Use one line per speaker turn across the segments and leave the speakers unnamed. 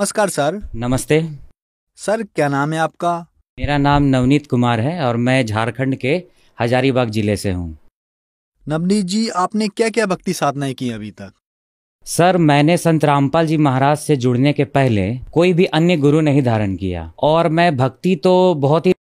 नमस्कार सर नमस्ते सर क्या नाम है आपका
मेरा नाम नवनीत कुमार है और मैं झारखंड के हजारीबाग जिले से हूँ
नवनीत जी आपने क्या क्या भक्ति साधनाएं की अभी तक
सर मैंने संत रामपाल जी महाराज से जुड़ने के पहले कोई भी अन्य गुरु नहीं धारण किया और मैं भक्ति तो बहुत ही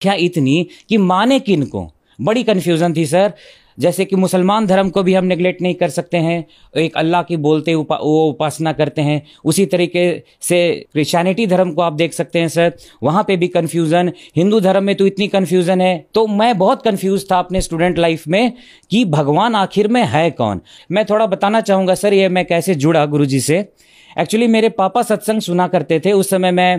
क्या इतनी कि माने किन को
बड़ी कन्फ्यूज़न थी सर जैसे कि मुसलमान धर्म को भी हम निगलेक्ट नहीं कर सकते हैं एक अल्लाह की बोलते उपा, वो उपासना करते हैं उसी तरीके से क्रिश्चियनिटी धर्म को आप देख सकते हैं सर वहाँ पे भी कन्फ्यूज़न हिंदू धर्म में तो इतनी कन्फ्यूज़न है तो मैं बहुत कन्फ्यूज़ था अपने स्टूडेंट लाइफ में कि भगवान आखिर में है कौन मैं थोड़ा बताना चाहूँगा सर ये मैं कैसे जुड़ा गुरु से एक्चुअली मेरे पापा सत्संग सुना करते थे उस समय मैं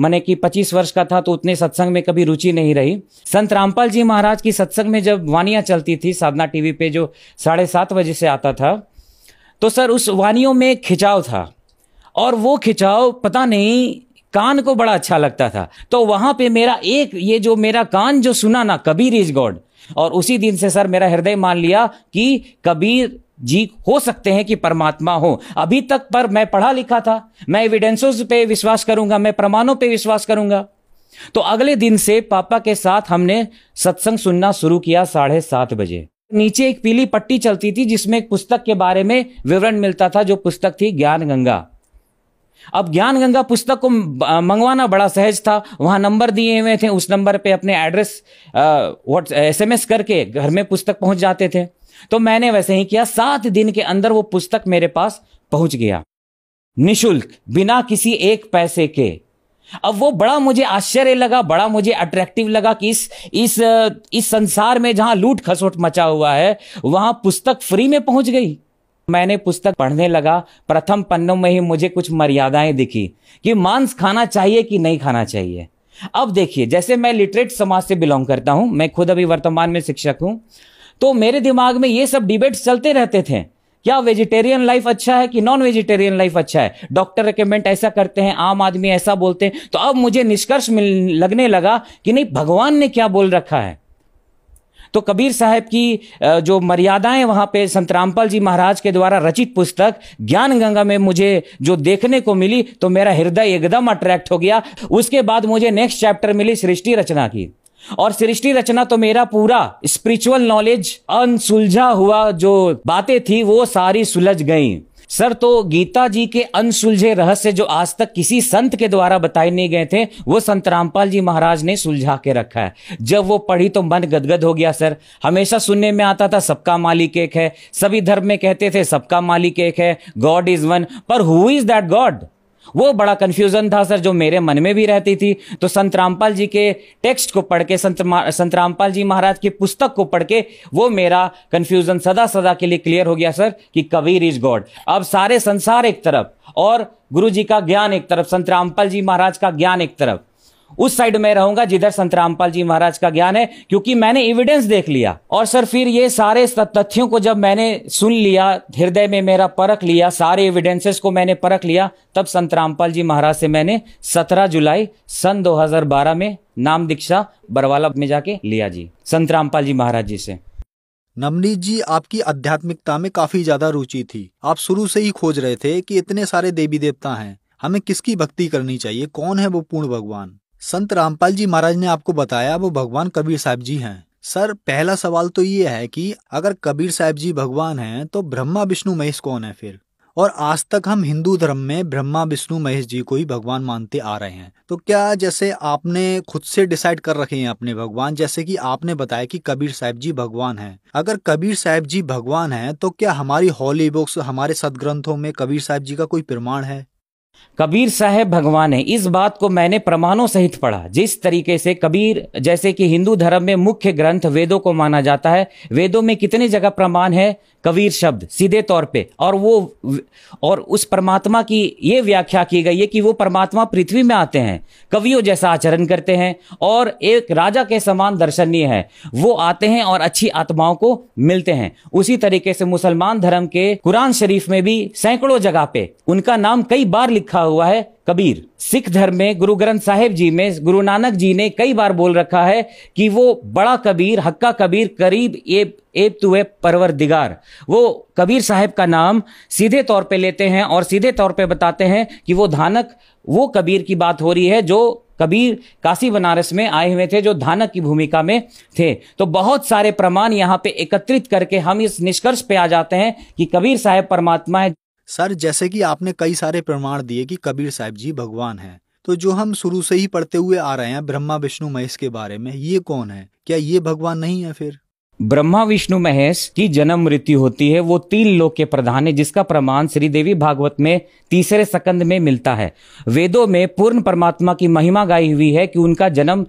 मैंने कि पच्चीस वर्ष का था तो उतने सत्संग में कभी रुचि नहीं रही संत रामपाल जी महाराज की सत्संग में जब वानियाँ चलती थी साधना टीवी पे जो साढ़े सात बजे से आता था तो सर उस वानियों में खिंचाव था और वो खिंचाव पता नहीं कान को बड़ा अच्छा लगता था तो वहां पे मेरा एक ये जो मेरा कान जो सुना ना कबीर इज गॉड और उसी दिन से सर मेरा हृदय मान लिया कि कबीर जी हो सकते हैं कि परमात्मा हो अभी तक पर मैं पढ़ा लिखा था मैं एविडेंसेस पे विश्वास करूंगा मैं प्रमाणों पे विश्वास करूंगा तो अगले दिन से पापा के साथ हमने सत्संग सुनना शुरू किया साढ़े सात बजे नीचे एक पीली पट्टी चलती थी जिसमें एक पुस्तक के बारे में विवरण मिलता था जो पुस्तक थी ज्ञान गंगा अब ज्ञान गंगा पुस्तक को मंगवाना बड़ा सहज था वहां नंबर दिए हुए थे उस नंबर पे अपने एड्रेस एस एम करके घर में पुस्तक पहुंच जाते थे तो मैंने वैसे ही किया सात दिन के अंदर वो पुस्तक मेरे पास पहुंच गया निशुल्क बिना किसी एक पैसे के अब वो बड़ा मुझे आश्चर्य लगा बड़ा मुझे अट्रैक्टिव लगा कि इस इस इस संसार में जहां लूट खसोट मचा हुआ है वहां पुस्तक फ्री में पहुंच गई मैंने पुस्तक पढ़ने लगा प्रथम पन्नों में ही मुझे कुछ मर्यादाएं दिखी कि मांस खाना चाहिए कि नहीं खाना चाहिए अब देखिए जैसे मैं लिटरेट समाज से बिलोंग करता हूं मैं खुद अभी वर्तमान में शिक्षक हूं तो मेरे दिमाग में ये सब डिबेट्स चलते रहते थे क्या वेजिटेरियन लाइफ अच्छा है कि नॉन वेजिटेरियन लाइफ अच्छा है डॉक्टर रिकमेंड ऐसा करते हैं आम आदमी ऐसा बोलते हैं तो अब मुझे निष्कर्ष लगने लगा कि नहीं भगवान ने क्या बोल रखा है तो कबीर साहब की जो मर्यादाएं वहां पे संत रामपाल जी महाराज के द्वारा रचित पुस्तक ज्ञान गंगा में मुझे जो देखने को मिली तो मेरा हृदय एकदम अट्रैक्ट हो गया उसके बाद मुझे नेक्स्ट चैप्टर मिली सृष्टि रचना की और सृष्टि रचना तो मेरा पूरा स्पिरिचुअल नॉलेज अनसुलझा हुआ जो बातें थी वो सारी सुलझ गई सर तो गीता जी के अनसुलझे रहस्य जो आज तक किसी संत के द्वारा बताए नहीं गए थे वो संत रामपाल जी महाराज ने सुलझा के रखा है जब वो पढ़ी तो मन गदगद हो गया सर हमेशा सुनने में आता था सबका मालिक एक है सभी धर्म में कहते थे सबका मालिक एक है गॉड इज वन पर हु इज दैट गॉड वो बड़ा कन्फ्यूजन था सर जो मेरे मन में भी रहती थी तो संत रामपाल जी के टेक्स्ट को पढ़ के संत संत रामपाल जी महाराज की पुस्तक को पढ़ के वो मेरा कन्फ्यूजन सदा सदा के लिए क्लियर हो गया सर कि कबीर इज गॉड अब सारे संसार एक तरफ और गुरु जी का ज्ञान एक तरफ संत रामपाल जी महाराज का ज्ञान एक तरफ उस साइड में रहूंगा जिधर संत रामपाल जी महाराज का ज्ञान है क्योंकि मैंने एविडेंस देख लिया और सर फिर ये सारे तथ्यों को जब मैंने सुन लिया हृदय में मेरा परख लिया सारे एविडेंसेस को मैंने परख लिया तब संत रामपाल जी महाराज से मैंने 17 जुलाई सन 2012 में नाम दीक्षा बरवाला में जाके लिया जी संत रामपाल जी
महाराज जी से नवनीत जी आपकी आध्यात्मिकता में काफी ज्यादा रुचि थी आप शुरू से ही खोज रहे थे कि इतने सारे देवी देवता हैं हमें किसकी भक्ति करनी चाहिए कौन है वो पूर्ण भगवान संत रामपाल जी महाराज ने आपको बताया वो भगवान कबीर साहब जी हैं सर पहला सवाल तो ये है कि अगर कबीर साहब जी भगवान हैं तो ब्रह्मा विष्णु महेश कौन है फिर और आज तक हम हिंदू धर्म में ब्रह्मा विष्णु महेश जी को ही भगवान मानते आ रहे हैं तो क्या जैसे आपने खुद से डिसाइड कर रखे हैं अपने भगवान जैसे कि आपने बताया कि कबीर साहब जी भगवान हैं अगर कबीर साहब जी भगवान हैं तो क्या हमारी हॉली बुक्स हमारे सदग्रंथों में कबीर साहब जी का कोई प्रमाण है कबीर साहेब भगवान है इस बात को मैंने
प्रमाणों सहित पढ़ा जिस तरीके से कबीर जैसे कि हिंदू धर्म में मुख्य ग्रंथ वेदों को माना जाता है वेदों में कितने जगह प्रमाण है कबीर शब्द सीधे तौर पे और वो और उस परमात्मा की ये व्याख्या की गई है कि वो परमात्मा पृथ्वी में आते हैं कवियों जैसा आचरण करते हैं और एक राजा के समान दर्शनीय है वो आते हैं और अच्छी आत्माओं को मिलते हैं उसी तरीके से मुसलमान धर्म के कुरान शरीफ में भी सैकड़ों जगह पे उनका नाम कई बार लिख लिखा हुआ है कबीर सिख धर्म में गुरु ग्रंथ साहिब जी में गुरु नानक जी ने कई बार बोल रखा है कि वो बड़ा कबीर हक्का कबीर करीब एब एब तुए परवर दिगार वो कबीर साहब का नाम सीधे तौर पे लेते हैं और सीधे तौर पे बताते हैं कि वो धानक वो कबीर की बात हो रही है जो कबीर काशी बनारस में आए हुए थे जो धानक की भूमिका में थे तो बहुत सारे प्रमाण यहाँ पे एकत्रित करके हम इस निष्कर्ष पे आ जाते हैं कि कबीर साहब परमात्मा है
सर जैसे कि आपने कई सारे प्रमाण दिए कि कबीर साहब जी भगवान हैं तो जो हम शुरू से ही पढ़ते हुए आ रहे हैं ब्रह्मा विष्णु महेश के बारे में ये कौन है क्या ये भगवान नहीं है फिर
ब्रह्मा विष्णु महेश की जन्म मृत्यु होती है वो तीन लोक के प्रधान है जिसका प्रमाण श्री देवी भागवत में तीसरे सकंद में मिलता है वेदों में पूर्ण परमात्मा की महिमा गाई हुई है कि उनका जन्म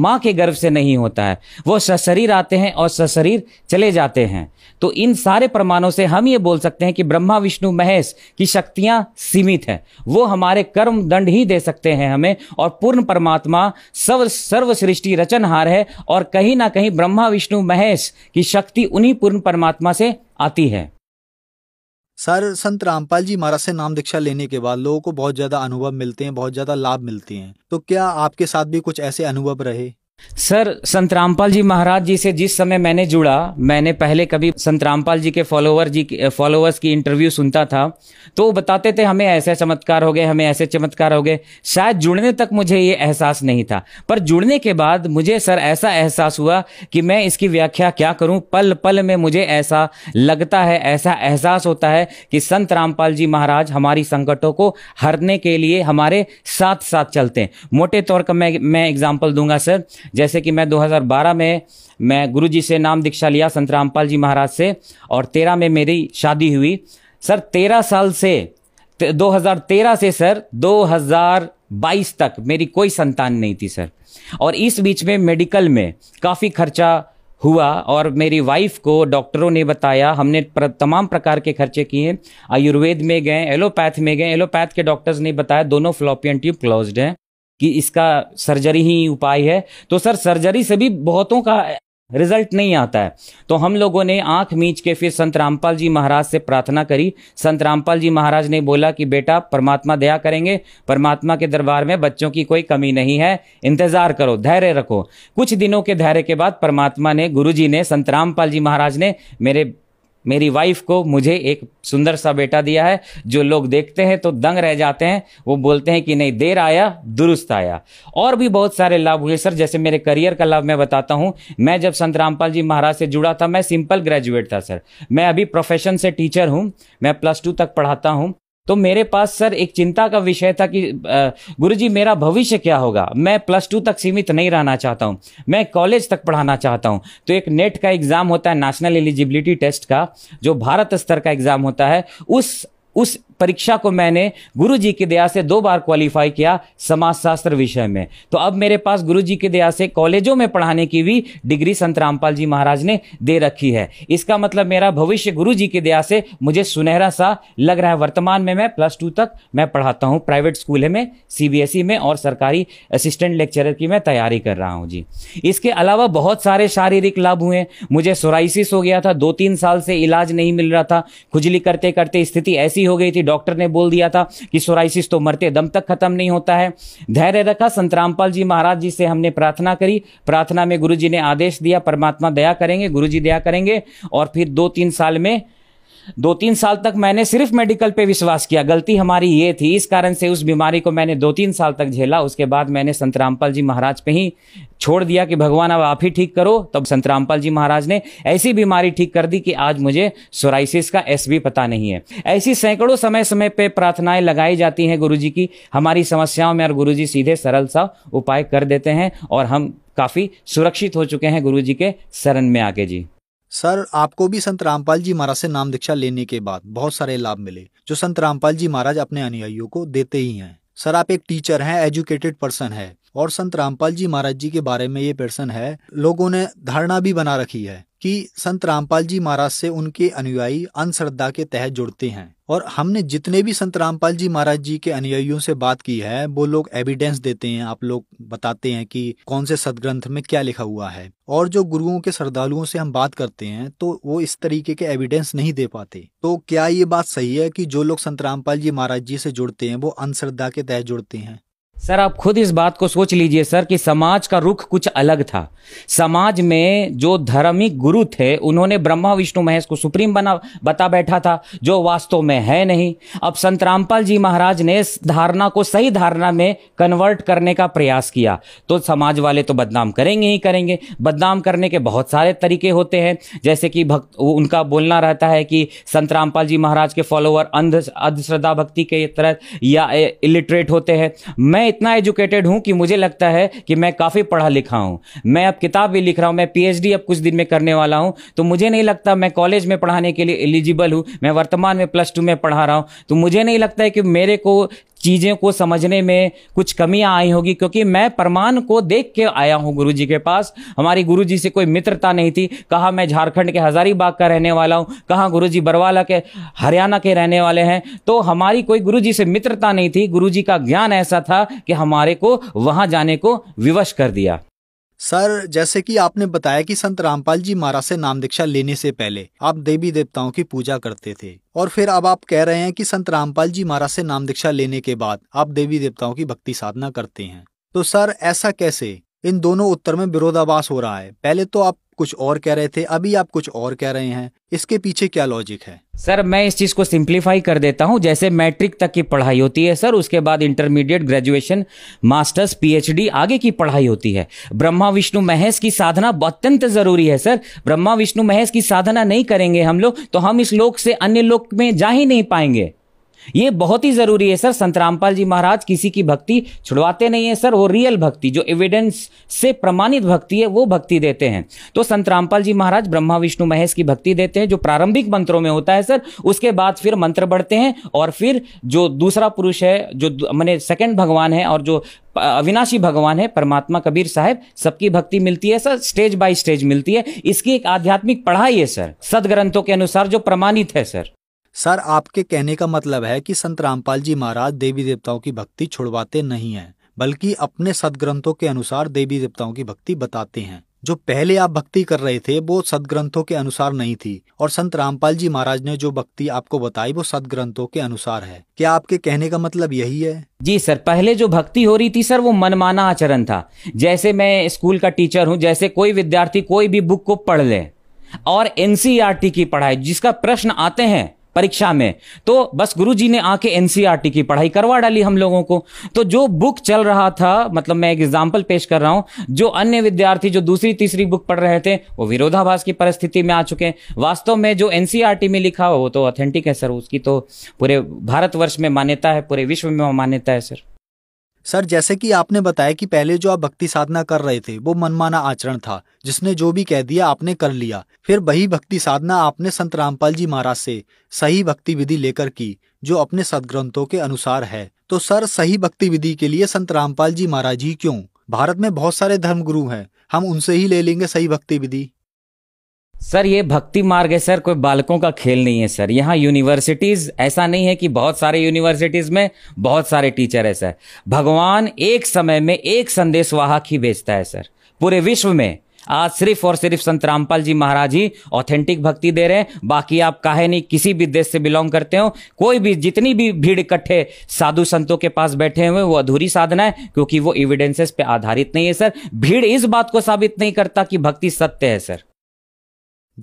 माँ के गर्भ से नहीं होता है वो सशरीर आते हैं और सशरीर चले जाते हैं तो इन सारे प्रमाणों से हम ये बोल सकते हैं कि ब्रह्मा विष्णु महेश की शक्तियां सीमित है वो हमारे कर्म दंड ही दे सकते हैं हमें और पूर्ण परमात्मा सर्व सर्वसृष्टि रचनहार है और कहीं ना कहीं ब्रह्मा विष्णु महेश
मोक्ष की शक्ति उन्हीं पूर्ण परमात्मा से आती है सर संत रामपाल जी महाराज से नाम दीक्षा लेने के बाद लोगों को बहुत ज्यादा अनुभव मिलते हैं बहुत ज्यादा लाभ मिलते हैं तो क्या आपके साथ भी कुछ ऐसे अनुभव रहे सर संत रामपाल जी महाराज जी से जिस समय
मैंने जुड़ा मैंने पहले कभी संत रामपाल जी के फॉलोवर जी फॉलोअर्स की इंटरव्यू सुनता था तो वो बताते थे हमें ऐसे चमत्कार हो गए हमें ऐसे चमत्कार हो गए शायद जुड़ने तक मुझे ये एहसास नहीं था पर जुड़ने के बाद मुझे सर ऐसा एहसास हुआ कि मैं इसकी व्याख्या क्या करूं पल पल में मुझे ऐसा लगता है ऐसा एहसास होता है कि संत रामपाल जी महाराज हमारी संकटों को हरने के लिए हमारे साथ साथ चलते हैं मोटे तौर का मैं मैं एग्जाम्पल दूंगा सर जैसे कि मैं 2012 में मैं गुरुजी से नाम दीक्षा लिया संत रामपाल जी महाराज से और तेरह में मेरी शादी हुई सर तेरह साल से 2013 से सर 2022 तक मेरी कोई संतान नहीं थी सर और इस बीच में मेडिकल में काफ़ी खर्चा हुआ और मेरी वाइफ को डॉक्टरों ने बताया हमने प्र, तमाम प्रकार के खर्चे किए आयुर्वेद में गए एलोपैथ में गए एलोपैथ के डॉक्टर्स ने बताया दोनों फ्लोपियन ट्यूब क्लोज्ड हैं कि इसका सर्जरी ही उपाय है तो सर सर्जरी से भी बहुतों का रिजल्ट नहीं आता है तो हम लोगों ने आंख मींच के फिर संत रामपाल जी महाराज से प्रार्थना करी संत रामपाल जी महाराज ने बोला कि बेटा परमात्मा दया करेंगे परमात्मा के दरबार में बच्चों की कोई कमी नहीं है इंतजार करो धैर्य रखो कुछ दिनों के धैर्य के बाद परमात्मा ने गुरुजी ने संत रामपाल जी महाराज ने मेरे मेरी वाइफ को मुझे एक सुंदर सा बेटा दिया है जो लोग देखते हैं तो दंग रह जाते हैं वो बोलते हैं कि नहीं देर आया दुरुस्त आया और भी बहुत सारे लाभ हुए सर जैसे मेरे करियर का लाभ मैं बताता हूँ मैं जब संत रामपाल जी महाराज से जुड़ा था मैं सिंपल ग्रेजुएट था सर मैं अभी प्रोफेशन से टीचर हूँ मैं प्लस टू तक पढ़ाता हूँ तो मेरे पास सर एक चिंता का विषय था कि गुरु जी मेरा भविष्य क्या होगा मैं प्लस टू तक सीमित नहीं रहना चाहता हूँ मैं कॉलेज तक पढ़ाना चाहता हूँ तो एक नेट का एग्ज़ाम होता है नेशनल एलिजिबिलिटी टेस्ट का जो भारत स्तर का एग्ज़ाम होता है उस उस परीक्षा को मैंने गुरु जी की दया से दो बार क्वालिफाई किया समाजशास्त्र विषय में तो अब मेरे पास गुरु जी की दया से कॉलेजों में पढ़ाने की भी डिग्री संत रामपाल जी महाराज ने दे रखी है इसका मतलब मेरा भविष्य गुरु जी की दया से मुझे सुनहरा सा लग रहा है वर्तमान में मैं प्लस टू तक मैं पढ़ाता हूँ प्राइवेट स्कूल में सी में और सरकारी असिस्टेंट लेक्चरर की मैं तैयारी कर रहा हूँ जी इसके अलावा बहुत सारे शारीरिक लाभ हुए मुझे सोराइसिस हो गया था दो तीन साल से इलाज नहीं मिल रहा था खुजली करते करते स्थिति ऐसी हो गई थी डॉक्टर ने बोल दिया था कि सोराइसिस तो मरते दम तक खत्म नहीं होता है धैर्य रखा संत रामपाल जी महाराज जी से हमने प्रार्थना करी प्रार्थना में गुरु जी ने आदेश दिया परमात्मा दया करेंगे गुरु जी दया करेंगे और फिर दो तीन साल में दो तीन साल तक मैंने सिर्फ मेडिकल पे विश्वास किया गलती हमारी ये थी इस कारण से उस बीमारी को मैंने दो तीन साल तक झेला उसके बाद मैंने संत रामपाल जी महाराज पे ही छोड़ दिया कि भगवान अब आप ही ठीक करो तब संत रामपाल जी महाराज ने ऐसी बीमारी ठीक कर दी कि आज मुझे सोराइसिस का एस भी पता नहीं है ऐसी सैकड़ों समय समय पर प्रार्थनाएं लगाई जाती हैं गुरु जी की हमारी समस्याओं में और गुरु जी सीधे सरल सा
उपाय कर देते हैं और हम काफ़ी सुरक्षित हो चुके हैं गुरु जी के शरण में आके जी सर आपको भी संत रामपाल जी महाराज से नाम दीक्षा लेने के बाद बहुत सारे लाभ मिले जो संत रामपाल जी महाराज अपने अनुयायियों को देते ही हैं सर आप एक टीचर हैं एजुकेटेड पर्सन है और संत रामपाल जी महाराज जी के बारे में ये प्रश्न है लोगों ने धारणा भी बना रखी है कि संत रामपाल जी महाराज से उनके अनुयायी अंधश्रद्धा के तहत जुड़ते हैं और हमने जितने भी संत रामपाल जी महाराज जी के अनुयायियों से बात की है वो लोग एविडेंस देते हैं आप लोग बताते हैं कि कौन से सदग्रंथ में क्या लिखा हुआ है और जो गुरुओं के श्रद्धालुओं से हम बात करते हैं तो वो इस तरीके के एविडेंस नहीं दे पाते तो क्या ये बात सही है कि जो लोग संत रामपाल जी महाराज जी से जुड़ते हैं वो अंधश्रद्धा के तहत जुड़ते हैं सर आप खुद इस बात को
सोच लीजिए सर कि समाज का रुख कुछ अलग था समाज में जो धर्मिक गुरु थे उन्होंने ब्रह्मा विष्णु महेश को सुप्रीम बना बता बैठा था जो वास्तव में है नहीं अब संत रामपाल जी महाराज ने इस धारणा को सही धारणा में कन्वर्ट करने का प्रयास किया तो समाज वाले तो बदनाम करेंगे ही करेंगे बदनाम करने के बहुत सारे तरीके होते हैं जैसे कि भक्त उनका बोलना रहता है कि संत रामपाल जी महाराज के फॉलोअर अंध अंधश्रद्धा भक्ति के तरह या इलिटरेट होते हैं मैं इतना एजुकेटेड हूं कि मुझे लगता है कि मैं काफ़ी पढ़ा लिखा हूं मैं अब किताब भी लिख रहा हूं मैं पीएचडी अब कुछ दिन में करने वाला हूं तो मुझे नहीं लगता मैं कॉलेज में पढ़ाने के लिए एलिजिबल हूं मैं वर्तमान में प्लस टू में पढ़ा रहा हूं तो मुझे नहीं लगता है कि मेरे को चीज़ों को समझने में कुछ कमियां आई होगी क्योंकि मैं प्रमाण को देख के आया हूं गुरुजी के पास हमारी गुरुजी से कोई मित्रता नहीं थी कहा मैं झारखंड के हजारीबाग का रहने वाला हूं कहा गुरुजी बरवाला के हरियाणा के रहने वाले हैं तो हमारी कोई गुरुजी से मित्रता नहीं थी गुरुजी का ज्ञान ऐसा था कि हमारे को वहां
जाने को विवश कर दिया सर जैसे कि आपने बताया कि संत रामपाल जी महाराज से नाम दीक्षा लेने से पहले आप देवी देवताओं की पूजा करते थे और फिर अब आप कह रहे हैं कि संत रामपाल जी महाराज से नाम दीक्षा लेने के बाद आप देवी देवताओं की भक्ति साधना करते हैं तो सर ऐसा कैसे इन दोनों उत्तर में विरोधाभास हो रहा है पहले तो आप कुछ और कह रहे थे अभी आप कुछ और कह रहे हैं इसके पीछे क्या लॉजिक है सर मैं इस चीज को सिंप्लीफाई कर देता
हूं जैसे मैट्रिक तक की पढ़ाई होती है सर उसके बाद इंटरमीडिएट ग्रेजुएशन मास्टर्स पीएचडी आगे की पढ़ाई होती है ब्रह्मा विष्णु महेश की साधना अत्यंत जरूरी है सर ब्रह्मा विष्णु महेश की साधना नहीं करेंगे हम लोग तो हम इस लोक से अन्य लोक में जा ही नहीं पाएंगे ये बहुत ही जरूरी है सर संत रामपाल जी महाराज किसी की भक्ति छुड़वाते नहीं है सर वो रियल भक्ति जो एविडेंस से प्रमाणित भक्ति है वो भक्ति देते हैं तो संत रामपाल जी महाराज ब्रह्मा विष्णु महेश की भक्ति देते हैं जो प्रारंभिक मंत्रों में होता है सर उसके बाद फिर मंत्र बढ़ते हैं और फिर जो दूसरा पुरुष है जो मैंने सेकेंड भगवान है और जो अविनाशी भगवान है परमात्मा कबीर साहब सबकी भक्ति मिलती है सर स्टेज बाय स्टेज मिलती है इसकी एक
आध्यात्मिक पढ़ाई है सर सदग्रंथों के अनुसार जो प्रमाणित है सर सर आपके कहने का मतलब है कि संत रामपाल जी महाराज देवी देवताओं की भक्ति छुड़वाते नहीं हैं बल्कि अपने सदग्रंथों के अनुसार देवी देवताओं की भक्ति बताते हैं जो पहले आप भक्ति कर रहे थे वो सदग्रंथों के अनुसार नहीं थी और संत रामपाल जी महाराज ने जो भक्ति आपको बताई वो सदग्रंथों के अनुसार है क्या आपके कहने का मतलब यही है जी सर पहले जो भक्ति हो रही थी सर वो मनमाना
आचरण था जैसे मैं स्कूल का टीचर हूँ जैसे कोई विद्यार्थी कोई भी बुक को पढ़ ले और एनसीईआरटी की पढ़ाई जिसका प्रश्न आते हैं परीक्षा में तो बस गुरुजी ने आके एनसीईआरटी e की पढ़ाई करवा डाली हम लोगों को तो जो बुक चल रहा था मतलब मैं एक एग्जाम्पल पेश कर रहा हूं जो अन्य विद्यार्थी जो दूसरी तीसरी बुक पढ़ रहे थे वो विरोधाभास की परिस्थिति में आ चुके हैं वास्तव में जो एनसीआरटी e में लिखा वो तो ऑथेंटिक है सर उसकी तो पूरे
भारतवर्ष में मान्यता है पूरे विश्व में मान्यता है सर सर जैसे कि आपने बताया कि पहले जो आप भक्ति साधना कर रहे थे वो मनमाना आचरण था जिसने जो भी कह दिया आपने कर लिया फिर वही भक्ति साधना आपने संत रामपाल जी महाराज से सही भक्ति विधि लेकर की जो अपने सदग्रंथों के अनुसार है तो सर सही भक्ति विधि के लिए संत रामपाल जी महाराज ही क्यों भारत में बहुत सारे धर्म गुरु हैं हम उनसे ही ले लेंगे सही भक्ति विधि
सर ये भक्ति मार्ग है सर कोई बालकों का खेल नहीं है सर यहाँ यूनिवर्सिटीज़ ऐसा नहीं है कि बहुत सारे यूनिवर्सिटीज़ में बहुत सारे टीचर है सर भगवान एक समय में एक संदेश वाहक ही भेजता है सर पूरे विश्व में आज सिर्फ और सिर्फ संत रामपाल जी महाराज ही ऑथेंटिक भक्ति दे रहे हैं बाकी आप काहे नहीं किसी भी देश से बिलोंग करते हो कोई भी जितनी भी भीड़ इकट्ठे साधु संतों के पास बैठे हुए वो अधूरी साधना है क्योंकि वो एविडेंसेस
पे आधारित नहीं है सर भीड़ इस बात को साबित नहीं करता कि भक्ति सत्य है सर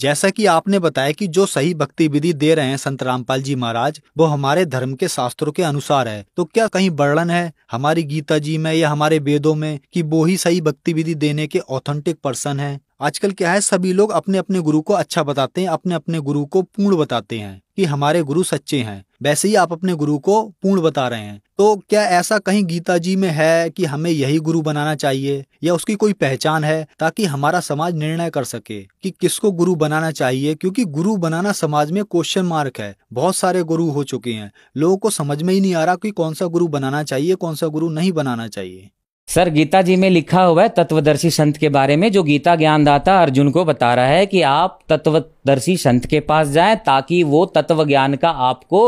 जैसा कि आपने बताया कि जो सही भक्ति विधि दे रहे हैं संत रामपाल जी महाराज वो हमारे धर्म के शास्त्रों के अनुसार है तो क्या कहीं वर्णन है हमारी गीता जी में या हमारे वेदों में कि वो ही सही भक्ति विधि देने के ऑथेंटिक पर्सन है आजकल क्या है सभी लोग अपने अपने गुरु को अच्छा बताते हैं अपने अपने गुरु को पूर्ण बताते हैं कि हमारे गुरु सच्चे हैं वैसे ही आप अपने गुरु को पूर्ण बता रहे हैं तो क्या ऐसा कहीं गीता जी में है कि हमें यही गुरु बनाना चाहिए या उसकी कोई पहचान है ताकि हमारा समाज निर्णय कर सके कि किसको गुरु बनाना चाहिए क्योंकि गुरु बनाना समाज में क्वेश्चन मार्क है बहुत सारे गुरु हो चुके हैं लोगों को समझ में ही नहीं आ रहा कि कौन सा गुरु बनाना चाहिए कौन सा गुरु नहीं बनाना चाहिए सर
गीता जी में लिखा हुआ है तत्वदर्शी संत के बारे में जो गीता ज्ञानदाता अर्जुन को बता रहा है कि आप तत्वदर्शी संत के पास जाएं ताकि वो तत्व ज्ञान का आपको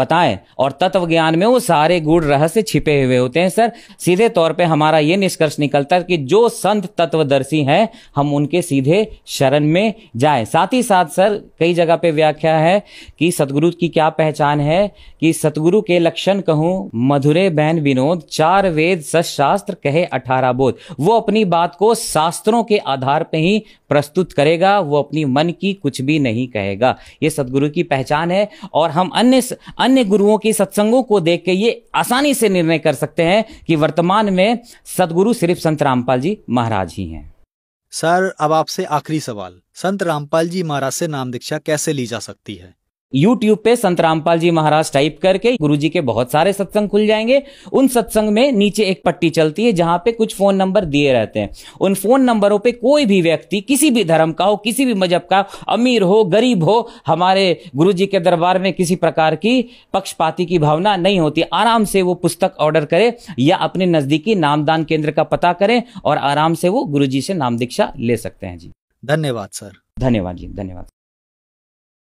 बताएं और तत्व ज्ञान में वो सारे गुण रहस्य छिपे हुए होते हैं सर सीधे तौर पे हमारा ये निष्कर्ष निकलता है कि जो संत तत्वदर्शी हैं हम उनके सीधे शरण में जाए साथ ही साथ सर कई जगह पे व्याख्या है कि सतगुरु की क्या पहचान है कि सतगुरु के लक्षण कहूँ मधुरे बहन विनोद चार वेद सशास्त्र कहे अठारह बोध वो अपनी बात को शास्त्रों के आधार पर ही प्रस्तुत करेगा वो अपनी मन की कुछ भी नहीं कहेगा ये सदगुरु की पहचान है और हम अन्य अन्य गुरुओं के सत्संगों को देख के ये आसानी से निर्णय कर सकते हैं कि वर्तमान में सदगुरु
सिर्फ संत रामपाल जी महाराज ही हैं सर अब आपसे आखिरी सवाल संत रामपाल जी महाराज से नाम दीक्षा कैसे ली जा सकती है यूट्यूब पे संत रामपाल जी महाराज टाइप
करके गुरुजी के बहुत सारे सत्संग खुल जाएंगे उन सत्संग में नीचे एक पट्टी चलती है जहां पे कुछ फोन नंबर दिए रहते हैं उन फोन नंबरों पे कोई भी व्यक्ति किसी भी धर्म का हो किसी भी मजहब का अमीर हो गरीब हो हमारे गुरु जी के दरबार में किसी प्रकार की पक्षपाती की भावना नहीं होती आराम से वो पुस्तक ऑर्डर करे या अपने नजदीकी नामदान केंद्र का पता करें और आराम से वो गुरु जी से नाम दीक्षा ले सकते हैं जी धन्यवाद सर धन्यवाद जी धन्यवाद